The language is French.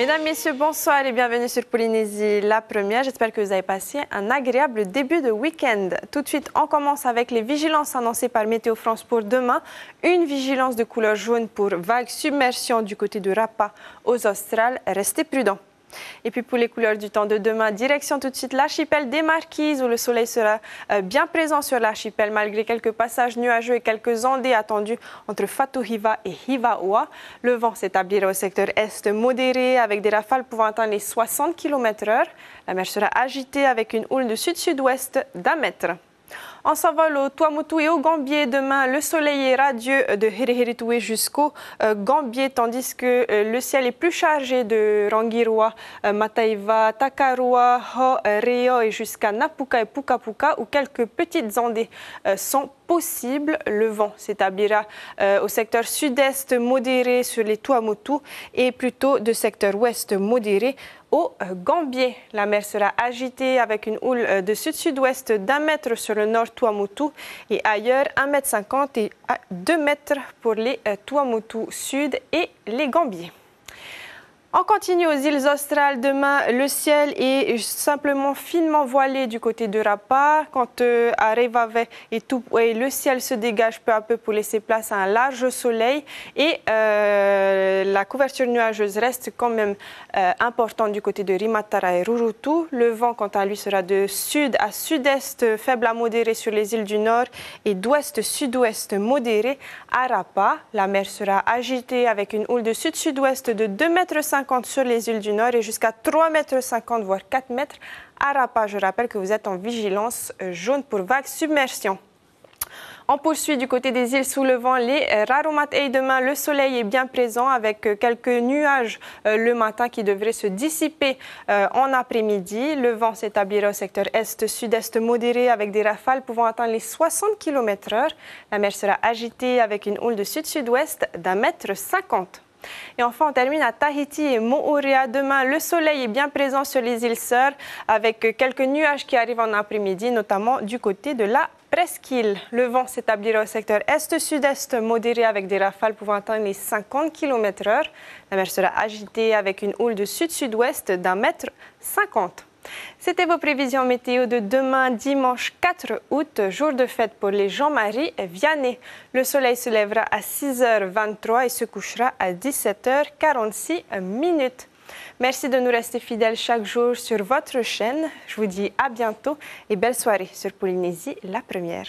Mesdames, Messieurs, bonsoir et bienvenue sur Polynésie la première. J'espère que vous avez passé un agréable début de week-end. Tout de suite, on commence avec les vigilances annoncées par Météo France pour demain. Une vigilance de couleur jaune pour vague submersion du côté de Rapa aux Australes. Restez prudents. Et puis pour les couleurs du temps de demain, direction tout de suite l'archipel des Marquises où le soleil sera euh, bien présent sur l'archipel malgré quelques passages nuageux et quelques ondées attendues entre Hiva et Oa. Le vent s'établira au secteur est modéré avec des rafales pouvant atteindre les 60 km/h. La mer sera agitée avec une houle de sud-sud-ouest d'un mètre. On s'envole au Tuamotu et au Gambier. Demain, le soleil est radieux de Hirihiritoué jusqu'au euh, Gambier, tandis que euh, le ciel est plus chargé de Rangiroa, euh, Mataiva, Takarua, Ho, Reo et jusqu'à Napuka et Pukapuka, où quelques petites andées sont possibles. Le vent s'établira au secteur sud-est modéré sur les Tuamotu et plutôt de secteur ouest modéré au euh, Gambier. La mer sera agitée avec une houle euh, de sud-sud-ouest d'un mètre sur le nord Tuamotu et ailleurs 1,50 m et 2 mètres pour les euh, Tuamotu sud et les Gambiers. On continue aux îles australes. Demain, le ciel est simplement finement voilé du côté de Rapa. Quand euh, à Revave et tout, le ciel se dégage peu à peu pour laisser place à un large soleil. Et euh, la couverture nuageuse reste quand même euh, importante du côté de Rimatara et Rurutu. Le vent, quant à lui, sera de sud à sud-est, faible à modéré sur les îles du nord et d'ouest-sud-ouest modéré à Rapa. La mer sera agitée avec une houle de sud-sud-ouest de 2,5 mètres sur les îles du Nord et jusqu'à 3,50 mètres, voire 4 mètres à Rapa. Je rappelle que vous êtes en vigilance euh, jaune pour vagues submersion. On poursuit du côté des îles sous le vent les Raromat et demain le soleil est bien présent avec euh, quelques nuages euh, le matin qui devraient se dissiper en après-midi. Le vent s'établira au secteur est-sud-est modéré avec des rafales pouvant atteindre les 60 km/h. La mer sera agitée avec une houle de sud-sud-ouest d'un mètre cinquante. Et enfin, on termine à Tahiti et Mo'orea. Demain, le soleil est bien présent sur les îles Sœurs avec quelques nuages qui arrivent en après-midi, notamment du côté de la presqu'île. Le vent s'établira au secteur est-sud-est modéré avec des rafales pouvant atteindre les 50 km/h. La mer sera agitée avec une houle de sud-sud-ouest d'un mètre cinquante. C'était vos prévisions météo de demain, dimanche 4 août, jour de fête pour les Jean-Marie et Vianney. Le soleil se lèvera à 6h23 et se couchera à 17h46 minutes. Merci de nous rester fidèles chaque jour sur votre chaîne. Je vous dis à bientôt et belle soirée sur Polynésie la première.